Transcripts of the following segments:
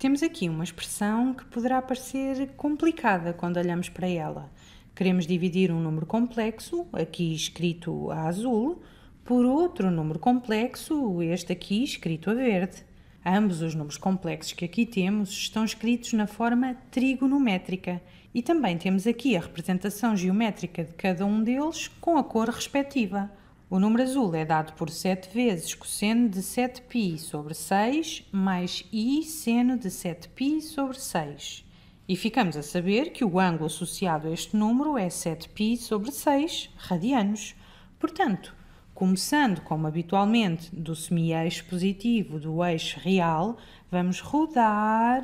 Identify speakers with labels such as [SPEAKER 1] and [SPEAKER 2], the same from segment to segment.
[SPEAKER 1] Temos aqui uma expressão que poderá parecer complicada quando olhamos para ela. Queremos dividir um número complexo, aqui escrito a azul, por outro número complexo, este aqui escrito a verde. Ambos os números complexos que aqui temos estão escritos na forma trigonométrica e também temos aqui a representação geométrica de cada um deles com a cor respectiva. O número azul é dado por 7 vezes cosseno de 7π sobre 6 mais i seno de 7π sobre 6. E ficamos a saber que o ângulo associado a este número é 7π sobre 6 radianos. Portanto, começando como habitualmente do semi-eixo positivo do eixo real, vamos rodar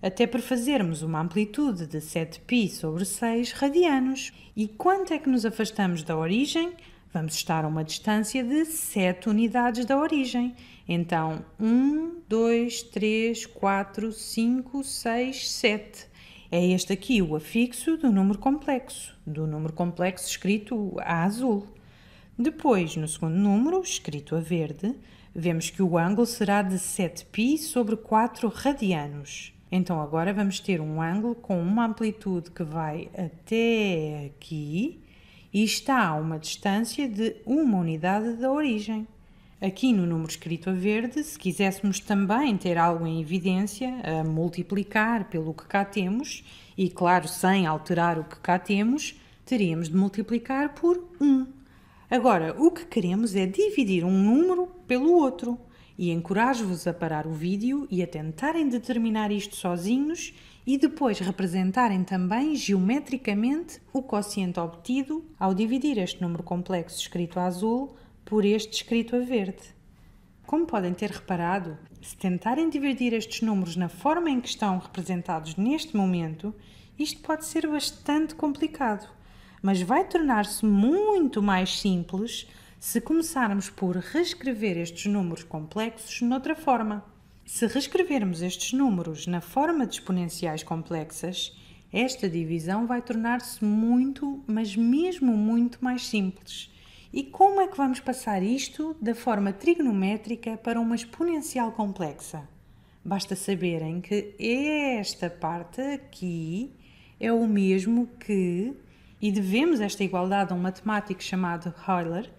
[SPEAKER 1] até fazermos uma amplitude de 7π sobre 6 radianos. E quanto é que nos afastamos da origem? Vamos estar a uma distância de 7 unidades da origem. Então, 1, 2, 3, 4, 5, 6, 7. É este aqui o afixo do número complexo, do número complexo escrito a azul. Depois, no segundo número, escrito a verde, vemos que o ângulo será de 7π sobre 4 radianos. Então agora vamos ter um ângulo com uma amplitude que vai até aqui e está a uma distância de uma unidade da origem. Aqui no número escrito a verde, se quiséssemos também ter algo em evidência, a multiplicar pelo que cá temos, e claro, sem alterar o que cá temos, teríamos de multiplicar por 1. Agora, o que queremos é dividir um número pelo outro, e encorajo-vos a parar o vídeo e a tentarem determinar isto sozinhos e depois representarem também geometricamente o quociente obtido ao dividir este número complexo escrito a azul por este escrito a verde. Como podem ter reparado, se tentarem dividir estes números na forma em que estão representados neste momento, isto pode ser bastante complicado, mas vai tornar-se muito mais simples se começarmos por reescrever estes números complexos noutra forma. Se reescrevermos estes números na forma de exponenciais complexas, esta divisão vai tornar-se muito, mas mesmo muito mais simples. E como é que vamos passar isto da forma trigonométrica para uma exponencial complexa? Basta saberem que esta parte aqui é o mesmo que, e devemos esta igualdade a um matemático chamado Euler,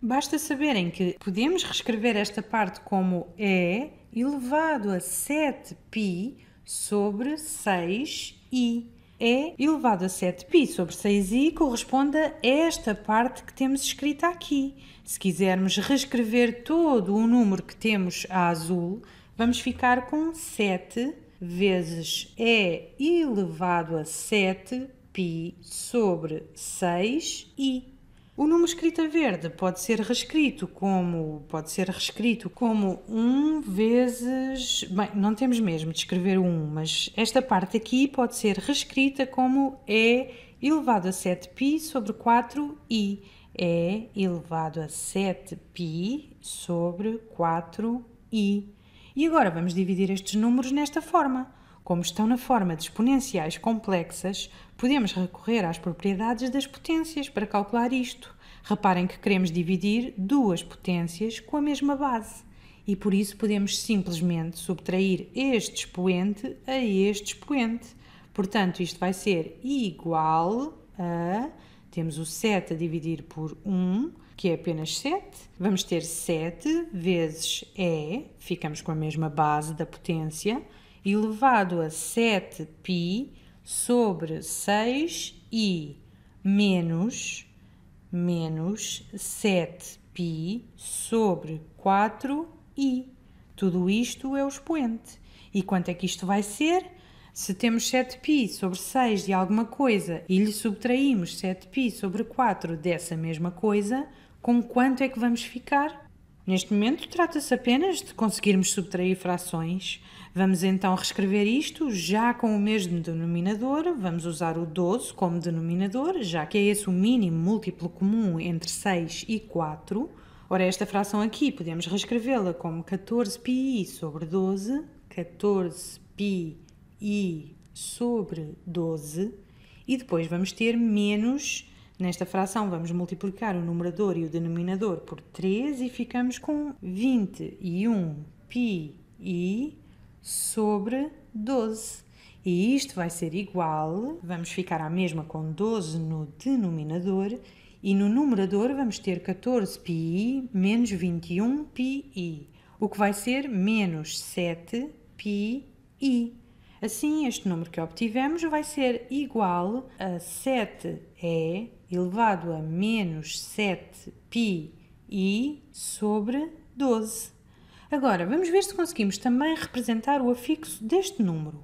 [SPEAKER 1] basta saberem que podemos reescrever esta parte como E elevado a 7π sobre 6i. E é elevado a 7π sobre 6i corresponde a esta parte que temos escrita aqui. Se quisermos reescrever todo o número que temos a azul, vamos ficar com 7 vezes e elevado a 7π sobre 6i. O número escrita verde pode ser reescrito como pode ser reescrito como 1 vezes, bem, não temos mesmo de escrever 1, mas esta parte aqui pode ser reescrita como e elevado a 7π sobre 4i. e elevado a 7π sobre 4i. E agora vamos dividir estes números nesta forma. Como estão na forma de exponenciais complexas, podemos recorrer às propriedades das potências para calcular isto. Reparem que queremos dividir duas potências com a mesma base e por isso podemos simplesmente subtrair este expoente a este expoente. Portanto, isto vai ser igual a. Temos o 7 a dividir por 1, que é apenas 7. Vamos ter 7 vezes E, ficamos com a mesma base da potência elevado a 7π sobre 6i menos, menos 7π sobre 4i. Tudo isto é o expoente. E quanto é que isto vai ser? Se temos 7π sobre 6 de alguma coisa e lhe subtraímos 7π sobre 4 dessa mesma coisa, com quanto é que vamos ficar? Neste momento, trata-se apenas de conseguirmos subtrair frações. Vamos então reescrever isto já com o mesmo denominador. Vamos usar o 12 como denominador, já que é esse o mínimo múltiplo comum entre 6 e 4. Ora, esta fração aqui podemos reescrevê-la como 14pi sobre 12, 14pi sobre 12, e depois vamos ter menos Nesta fração vamos multiplicar o numerador e o denominador por 3 e ficamos com 21 πi sobre 12. E isto vai ser igual, vamos ficar à mesma com 12 no denominador e no numerador vamos ter 14 πi menos 21 πi o que vai ser menos 7 πi Assim, este número que obtivemos vai ser igual a 7e elevado a menos 7πi sobre 12. Agora, vamos ver se conseguimos também representar o afixo deste número.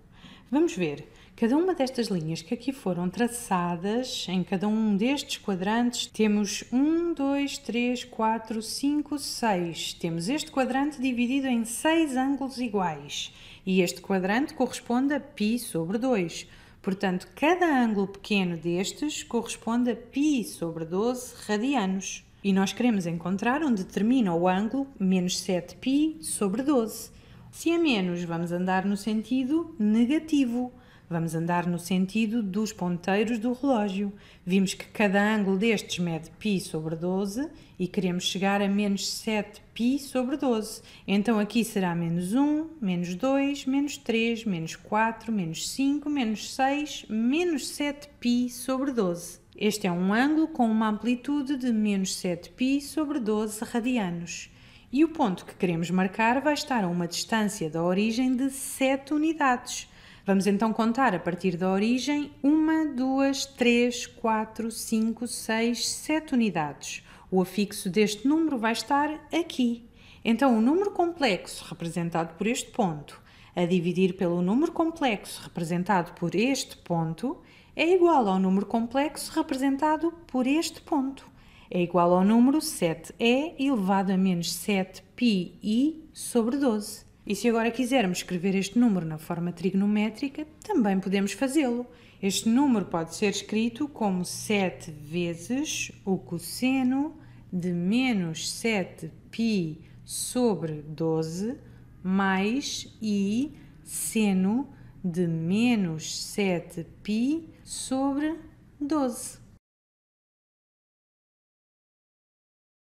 [SPEAKER 1] Vamos ver. Cada uma destas linhas que aqui foram traçadas, em cada um destes quadrantes, temos 1, 2, 3, 4, 5, 6. Temos este quadrante dividido em 6 ângulos iguais e este quadrante corresponde a π sobre 2. Portanto, cada ângulo pequeno destes corresponde a π sobre 12 radianos. E nós queremos encontrar onde termina o ângulo menos 7π sobre 12. Se é menos, vamos andar no sentido negativo. Vamos andar no sentido dos ponteiros do relógio. Vimos que cada ângulo destes mede π sobre 12 e queremos chegar a menos 7 π sobre 12. Então aqui será menos 1, menos 2, menos 3, menos 4, menos 5, menos 6, menos 7 π sobre 12. Este é um ângulo com uma amplitude de menos 7 π sobre 12 radianos. E o ponto que queremos marcar vai estar a uma distância da origem de 7 unidades. Vamos então contar a partir da origem 1, 2, 3, 4, 5, 6, 7 unidades. O afixo deste número vai estar aqui. Então, o número complexo representado por este ponto a dividir pelo número complexo representado por este ponto é igual ao número complexo representado por este ponto. É igual ao número 7e elevado a menos 7 πi sobre 12. E se agora quisermos escrever este número na forma trigonométrica, também podemos fazê-lo. Este número pode ser escrito como 7 vezes o cosseno de menos 7π sobre 12 mais i seno de menos 7π sobre 12.